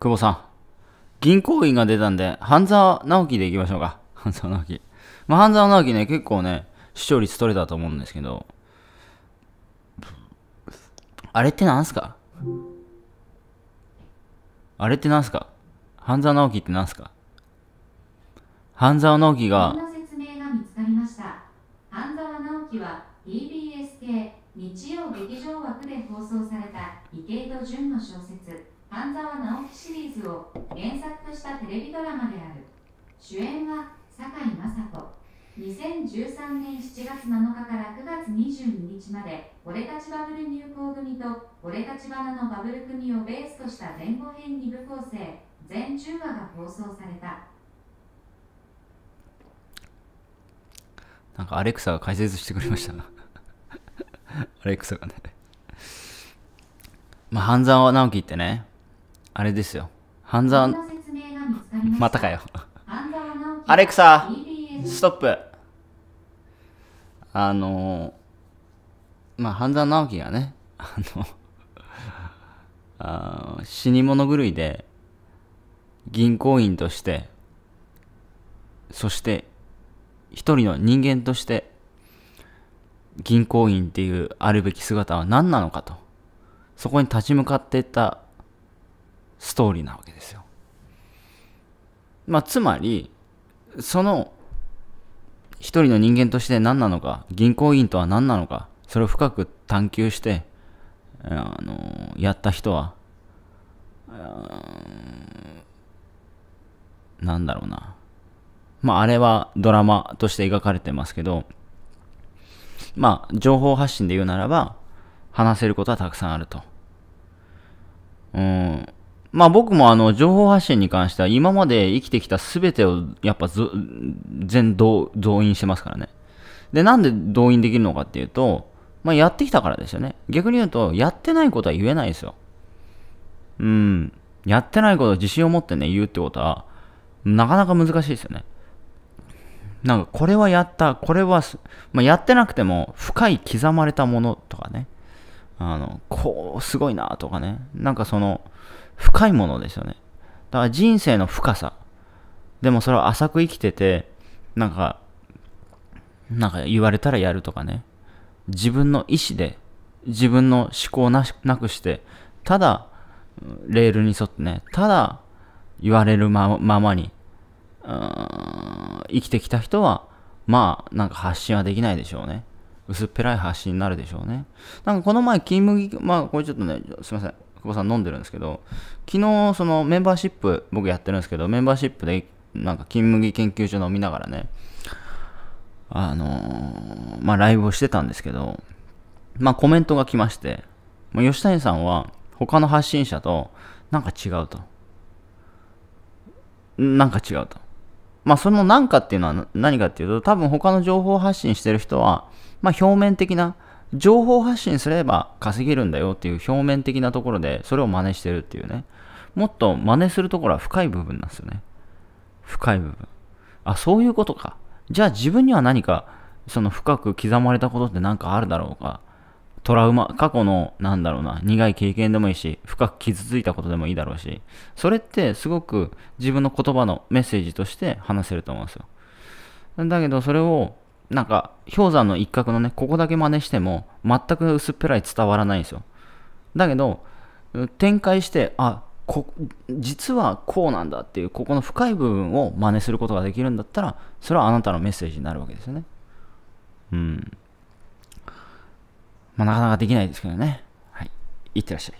久保さん。銀行員が出たんで、半沢直樹でいきましょうか。半沢直樹。まあ、半沢直樹ね、結構ね、視聴率取れたと思うんですけど、あれってなんすかあれってなんすか半沢直樹ってなんすか半沢直樹が半沢直樹は TBS 系日曜劇場枠で放送された池井戸潤の小説半沢直樹シリーズを原作としたテレビドラマである主演は堺雅人2013年7月7日から9月22日まで俺たちバブル入校組と俺たちナのバブル組をベースとした前後編2部構成全10話が放送されたなんかアレクサが解説してくれましたな アレクサがねまあ半沢直樹ってねあれですよ半沢またかよアレクサストップあのまあ半沢直樹がねあの あ死に物狂いで銀行員としてそして一人の人間として銀行員っていうあるべき姿は何なのかとそこに立ち向かっていったストーリーなわけですよ。まあ、つまり、その一人の人間として何なのか、銀行員とは何なのか、それを深く探求して、あのやった人は、なんだろうな。まあ、あれはドラマとして描かれてますけど、まあ、情報発信で言うならば、話せることはたくさんあると。まあ僕もあの情報発信に関しては今まで生きてきた全てをやっぱ全動動員してますからね。で、なんで動員できるのかっていうと、まあやってきたからですよね。逆に言うと、やってないことは言えないですよ。うん。やってないことを自信を持ってね、言うってことは、なかなか難しいですよね。なんかこれはやった、これは、まあ、やってなくても深い刻まれたものとかね。あの、こう、すごいなとかね。なんかその、深いものですよね。だから人生の深さ。でもそれは浅く生きてて、なんか、なんか言われたらやるとかね。自分の意思で、自分の思考ななくして、ただ、レールに沿ってね、ただ、言われるまままに、生きてきた人は、まあ、なんか発信はできないでしょうね。薄っぺらい発信になるでしょうね。なんかこの前、金麦、まあ、これちょっとね、すいません。久保さん飲んでるんですけど、昨日、そのメンバーシップ、僕やってるんですけど、メンバーシップで、なんか、金麦研究所飲みながらね、あのー、まあ、ライブをしてたんですけど、まあ、コメントが来まして、ま吉谷さんは、他の発信者と、なんか違うと。なんか違うと。まあ、そのなんかっていうのは何かっていうと、多分他の情報発信してる人は、まあ、表面的な、情報発信すれば稼げるんだよっていう表面的なところでそれを真似してるっていうねもっと真似するところは深い部分なんですよね深い部分あそういうことかじゃあ自分には何かその深く刻まれたことって何かあるだろうかトラウマ過去のなんだろうな苦い経験でもいいし深く傷ついたことでもいいだろうしそれってすごく自分の言葉のメッセージとして話せると思うんですよだけどそれをなんか氷山の一角のねここだけ真似しても全く薄っぺらい伝わらないんですよだけど展開してあこ実はこうなんだっていうここの深い部分を真似することができるんだったらそれはあなたのメッセージになるわけですよねうんまあなかなかできないですけどねはいいってらっしゃい